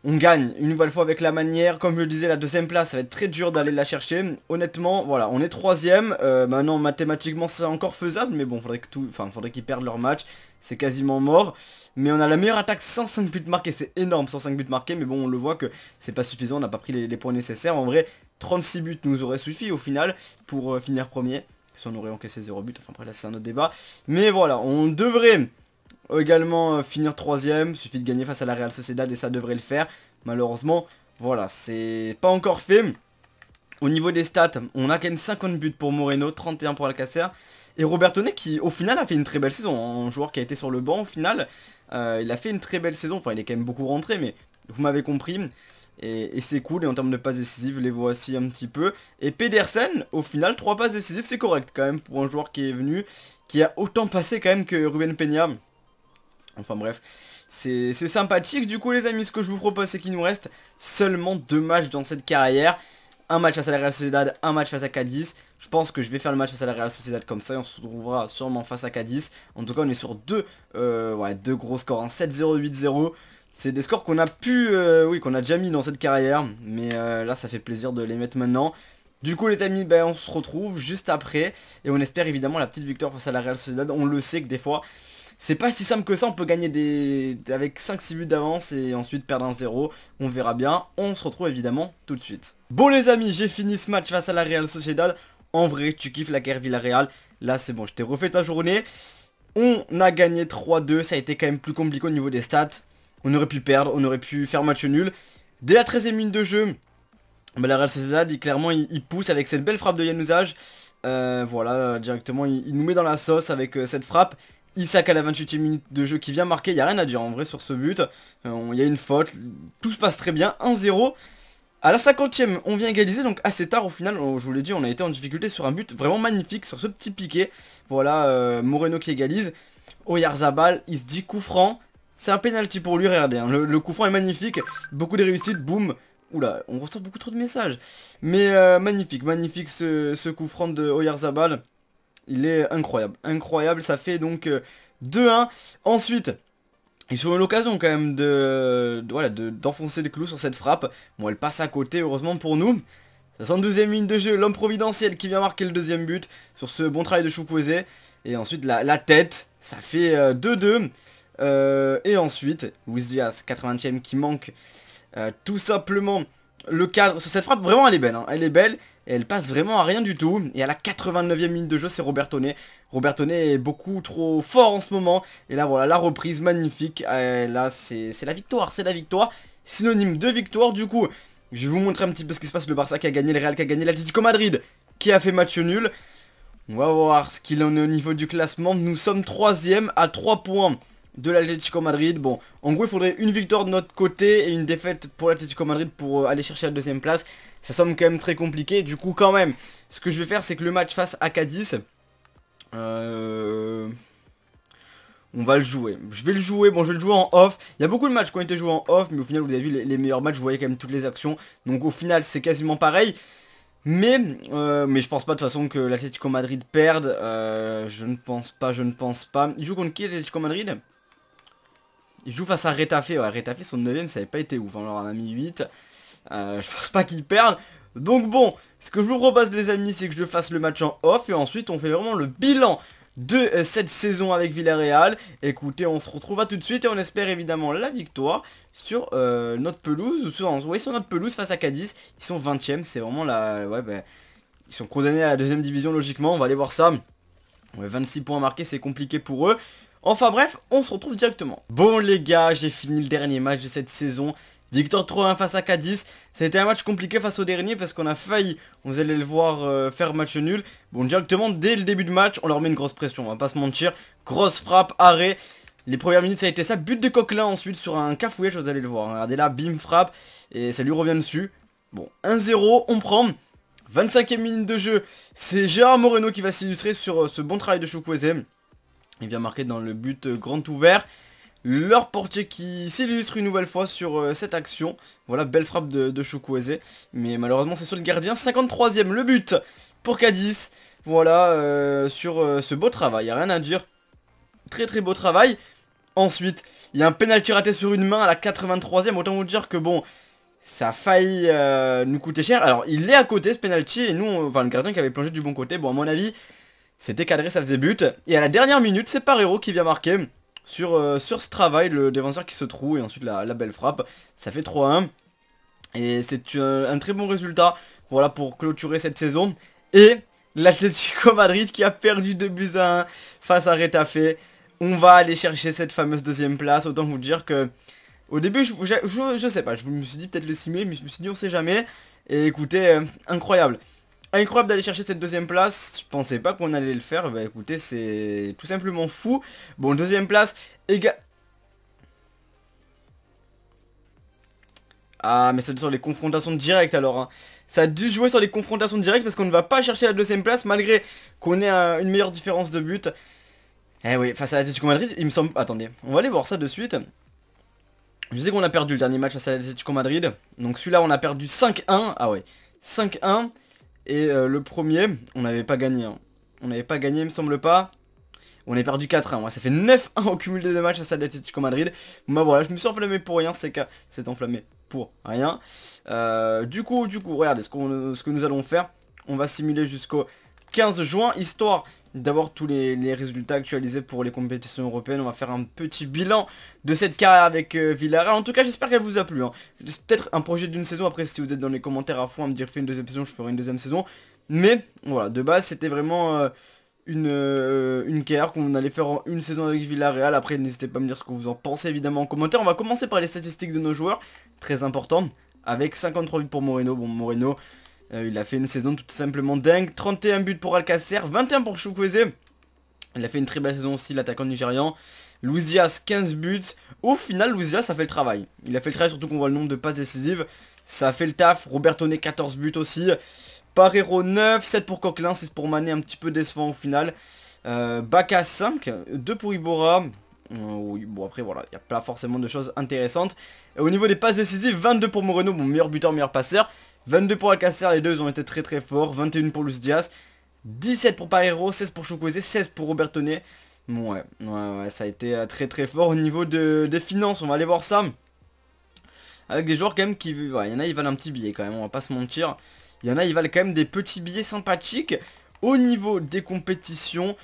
[SPEAKER 1] On gagne une nouvelle fois avec la manière. Comme je le disais, la deuxième place, ça va être très dur d'aller la chercher. Honnêtement, voilà, on est troisième. Euh, maintenant, mathématiquement, c'est encore faisable, mais bon, faudrait que tout, enfin, faudrait qu'ils perdent leur match. C'est quasiment mort. Mais on a la meilleure attaque, 105 buts marqués, c'est énorme, 105 buts marqués. Mais bon, on le voit que c'est pas suffisant, on n'a pas pris les, points nécessaires. En vrai, 36 buts nous auraient suffi au final pour euh, finir premier. Si on aurait encaissé 0 buts, enfin après là c'est un autre débat. Mais voilà, on devrait également euh, finir troisième. Suffit de gagner face à la Real Sociedad et ça devrait le faire. Malheureusement, voilà, c'est pas encore fait. Au niveau des stats, on a quand même 50 buts pour Moreno, 31 pour Alcacer. Et Tonnet qui au final a fait une très belle saison, un joueur qui a été sur le banc au final, euh, il a fait une très belle saison, enfin il est quand même beaucoup rentré mais vous m'avez compris, et, c'est cool, et en termes de passes décisives, les voici un petit peu. Et Pedersen, au final, 3 passes décisives, c'est correct quand même pour un joueur qui est venu, qui a autant passé quand même que Ruben Peña. Enfin bref, c'est sympathique. Du coup, les amis, ce que je vous propose, c'est qu'il nous reste seulement deux matchs dans cette carrière. Un match face à la Real Sociedad, un match face à Cadiz. Je pense que je vais faire le match face à la Real Sociedad comme ça et on se retrouvera sûrement face à Cadiz. En tout cas, on est sur deux, euh, ouais, deux gros scores, 7-0, hein. 8-0. C'est des scores qu'on a pu, euh, oui, qu'on a déjà mis dans cette carrière, mais euh, là ça fait plaisir de les mettre maintenant. Du coup les amis, ben, on se retrouve juste après, et on espère évidemment la petite victoire face à la Real Sociedad, on le sait que des fois, c'est pas si simple que ça, on peut gagner des avec 5-6 buts d'avance et ensuite perdre un 0, on verra bien, on se retrouve évidemment tout de suite. Bon les amis, j'ai fini ce match face à la Real Sociedad, en vrai tu kiffes la guerre Villarreal, là c'est bon, je t'ai refait ta journée. On a gagné 3-2, ça a été quand même plus compliqué au niveau des stats, on aurait pu perdre, on aurait pu faire match nul. Dès la 13 e minute de jeu, bah, la Real Sociedad, clairement, il, pousse avec cette belle frappe de Yanouzage. Euh, voilà, directement, il, nous met dans la sauce avec euh, cette frappe. Isaac à la 28 e minute de jeu qui vient marquer, il n'y a rien à dire en vrai sur ce but. Euh, il y a une faute, tout se passe très bien, 1-0. À la 50 e on vient égaliser, donc assez tard au final, je vous l'ai dit, on a été en difficulté sur un but vraiment magnifique, sur ce petit piqué. Voilà, Moreno qui égalise. Oyarzabal, il se dit coup franc, c'est un pénalty pour lui, regardez, le, coup franc est magnifique, beaucoup de réussites, boum Oula, on reçoit beaucoup trop de messages Mais euh, magnifique, magnifique ce, coup franc de Oyarzabal Il est incroyable, incroyable, ça fait donc 2-1 euh, Ensuite, ils ont l'occasion quand même de, voilà, d'enfoncer le clous sur cette frappe Bon, elle passe à côté, heureusement pour nous 72 ème minute de jeu, l'homme providentiel qui vient marquer le deuxième but sur ce bon travail de posé, Et ensuite la, la, tête, ça fait 2-2. Euh, euh, et ensuite, Wizzias 80ème qui manque euh, tout simplement le cadre. Cette frappe, vraiment, elle est belle. Hein. Elle est belle. elle passe vraiment à rien du tout. Et à la 89 ème minute de jeu, c'est Robert Tonnet. Robert Tonnet est beaucoup trop fort en ce moment. Et là, voilà, la reprise magnifique. là, c'est la victoire. C'est la victoire. Synonyme de victoire. Du coup, je vais vous montrer un petit peu ce qui se passe. Le Barça qui a gagné, le Real qui a gagné, l'Atletico Madrid qui a fait match nul. On va voir ce qu'il en est au niveau du classement. Nous sommes 3ème à 3 points de l'Atlético Madrid. Bon, en gros, il faudrait une victoire de notre côté et une défaite pour l'Atletico Madrid pour euh, aller chercher la deuxième place. Ça semble quand même très compliqué. Du coup, quand même, ce que je vais faire, c'est que le match face à Cadiz... Euh, on va le jouer. Je vais le jouer. Bon, je vais le jouer en off. Il y a beaucoup de matchs qui ont été joués en off, mais au final, vous avez vu les, meilleurs matchs. Vous voyez quand même toutes les actions. Donc, au final, c'est quasiment pareil. Mais, euh, mais je pense pas de toute façon que l'Atlético Madrid perde. je ne pense pas, je ne pense pas. Il joue contre qui l'Atlético Madrid il joue face à Retafe. Ouais, Retafe, son 9ème, ça avait pas été ouf. Alors, on a mis 8. je pense pas qu'il perde. Donc bon, ce que je vous propose les amis, c'est que je fasse le match en off. Et ensuite, on fait vraiment le bilan de euh, cette saison avec Villarreal. Écoutez, on se retrouve à tout de suite et on espère évidemment la victoire sur euh, notre pelouse. Ou sur, sur notre pelouse face à Cadiz. Ils sont 20ème, c'est vraiment la... Ouais, ben, ils sont condamnés à la deuxième division logiquement, on va aller voir ça. 26 points marqués, c'est compliqué pour eux. Enfin bref, on se retrouve directement. Bon les gars, j'ai fini le dernier match de cette saison. Victoire 3-1 face à Cadiz. C'était un match compliqué face au dernier parce qu'on a failli, on allez le voir euh, faire match nul. Bon, directement, dès le début de match, on leur met une grosse pression, on va pas se mentir. Grosse frappe, arrêt. Les premières minutes, ça a été ça. But de Coquelin ensuite sur un cafouillage, vous allez le voir. Regardez là, bim, frappe. Et ça lui revient dessus. Bon, 1-0, on prend. 25e minute de jeu. C'est Gérard Moreno qui va s'illustrer sur euh, ce bon travail de Choukwezem. Il vient marquer dans le but euh, grand ouvert. Leur portier qui s'illustre une nouvelle fois sur euh, cette action. Voilà, belle frappe de, de Mais malheureusement, c'est sur le gardien. 53ème, le but pour Cadiz. Voilà, euh, sur ce beau travail. Il a rien à dire. Très très beau travail. Ensuite, il y a un pénalty raté sur une main à la 83ème. Autant vous dire que bon, ça a failli nous coûter cher. Alors, il est à côté ce pénalty. Et nous, enfin, le gardien qui avait plongé du bon côté. Bon, à mon avis, c'était cadré, ça faisait but. Et à la dernière minute, c'est Parero qui vient marquer sur, euh, sur ce travail, le défenseur qui se trouve et ensuite la, belle frappe. Ça fait 3-1. Et c'est euh, un très bon résultat voilà, pour clôturer cette saison. Et l'Atlético Madrid qui a perdu 2 buts à 1 face à Retafe. On va aller chercher cette fameuse deuxième place. Autant vous dire que au début, je, je, sais pas, je me suis dit peut-être le 6 mais je me suis dit on sait jamais. Et écoutez, euh, incroyable. Incroyable d'aller chercher cette deuxième place, je pensais pas qu'on allait le faire, bah écoutez c'est tout simplement fou. Bon deuxième place, Ah mais ça sur les confrontations directes alors hein. Ça a dû jouer sur les confrontations directes parce qu'on ne va pas chercher la deuxième place malgré qu'on ait euh, une meilleure différence de but. Eh oui, face à l'Atlético Madrid, il me semble... Attendez, on va aller voir ça de suite. Je sais qu'on a perdu le dernier match face à l'Atlético Madrid. Donc celui-là, on a perdu 5-1. Ah ouais, 5-1. Et euh, le premier, on n'avait pas gagné. Hein. On n'avait pas gagné, il me semble pas. On est perdu 4-1. ça fait 9-1 au cumul des deux matchs à à Atletico Madrid. Bah voilà, je me suis enflammé pour rien. c'est c'est enflammé pour rien. Euh, du coup, du coup, regardez ce, ce que nous allons faire. On va simuler jusqu'au 15 juin, histoire d'abord tous les, résultats actualisés pour les compétitions européennes. On va faire un petit bilan de cette carrière avec euh, Villarreal. En tout cas, j'espère qu'elle vous a plu. Hein. Peut-être un projet d'une saison. Après, si vous êtes dans les commentaires à fond à me dire fais une deuxième saison, je ferai une deuxième saison. Mais voilà, de base, c'était vraiment... Euh, une, euh, une carrière qu'on allait faire en une saison avec Villarreal Après n'hésitez pas à me dire ce que vous en pensez évidemment en commentaire On va commencer par les statistiques de nos joueurs Très important Avec 53 buts pour Moreno Bon Moreno euh, il a fait une saison tout simplement dingue. 31 buts pour Alcacer, 21 pour Chukwueze. Il a fait une très belle saison aussi, l'attaquant nigérian. Louisias 15 buts. Au final, Louzias, a fait le travail. Il a fait le travail, surtout qu'on voit le nombre de passes décisives. Ça a fait le taf. Roberto Tonnet, 14 buts aussi. Parero, 9. 7 pour Coquelin, 6 pour Mané, un petit peu décevant au final. Bacca, euh, Baka, 5. 2 pour Ibora. Euh, bon après voilà, il n'y a pas forcément de choses intéressantes. au niveau des passes décisives, 22 pour Moreno, mon meilleur buteur, meilleur passeur. 22 pour Alcacer, les deux ont été très très forts. 21 pour Luis Dias, 17 pour Pareiro, 16 pour Chukwueze, 16 pour Roberto. Bon, ouais, ouais, ouais, ça a été euh, très très fort au niveau de, des finances, on va aller voir ça. Avec des joueurs quand même qui... Il y en a, ils valent un petit billet quand même, on va pas se mentir. Il y en a, ils valent quand même des petits billets sympathiques. Au niveau des compétitions,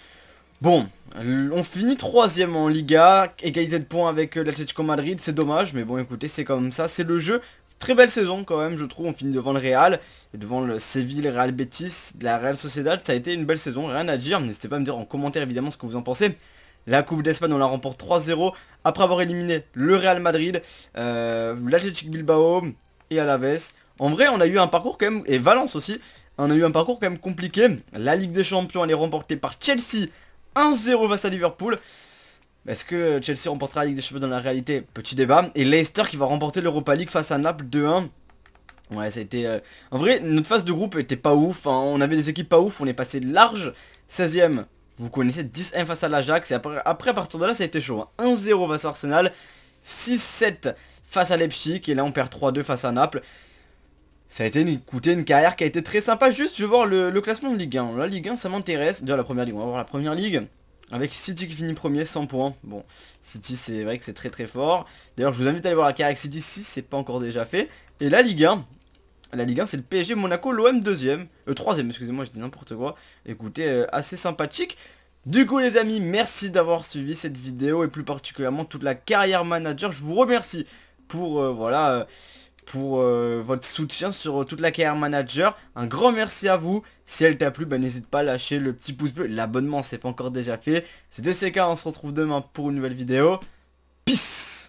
[SPEAKER 1] Bon, on finit troisième en Liga, égalité de points avec euh, l'Atlético Madrid, c'est dommage, mais bon écoutez, c'est comme ça, c'est le jeu. Très belle saison quand même, je trouve. On finit devant le Real, et devant le Séville, Real Betis, la Real Sociedad. Ça a été une belle saison, rien à dire. N'hésitez pas à me dire en commentaire évidemment ce que vous en pensez. La Coupe d'Espagne, on la remporte 3-0 après avoir éliminé le Real Madrid, euh, l'Atlético Bilbao et Alaves. En vrai, on a eu un parcours quand même, et Valence aussi, on a eu un parcours quand même compliqué. La Ligue des Champions, elle est remportée par Chelsea 1-0 face à Liverpool. Est-ce que Chelsea remportera la Ligue des Champions dans la réalité Petit débat. Et Leicester qui va remporter l'Europa League face à Naples 2-1. Ouais, ça a été... Euh, en vrai, notre phase de groupe était pas ouf. Hein. On avait des équipes pas ouf. On est passé large 16ème. Vous connaissez 10-1 face à l'Ajax. Et après, après, à partir de là, ça a été chaud. 1-0 hein. face à Arsenal. 6-7 face à Leipzig. Et là, on perd 3-2 face à Naples. Ça a été une, une carrière qui a été très sympa. Juste, je vais voir le, le classement de Ligue 1. La Ligue 1, ça m'intéresse. Déjà, la première Ligue. On va voir la première Ligue. Avec City qui finit premier, 100 points. Bon, City, c'est vrai que c'est très très fort. D'ailleurs, je vous invite à aller voir la carrière City si c'est pas encore déjà fait. Et la Ligue 1. La Ligue 1, c'est le PSG, Monaco, l'OM deuxième. Euh, troisième, excusez-moi, je dis n'importe quoi. Écoutez, euh, assez sympathique. Du coup les amis, merci d'avoir suivi cette vidéo et plus particulièrement toute la carrière manager. Je vous remercie pour euh, voilà euh, pour euh, votre soutien sur euh, toute la carrière manager. Un grand merci à vous. Si elle t'a plu, bah, n'hésite pas à lâcher le petit pouce bleu. L'abonnement, c'est pas encore déjà fait. C'était CK, on se retrouve demain pour une nouvelle vidéo. Peace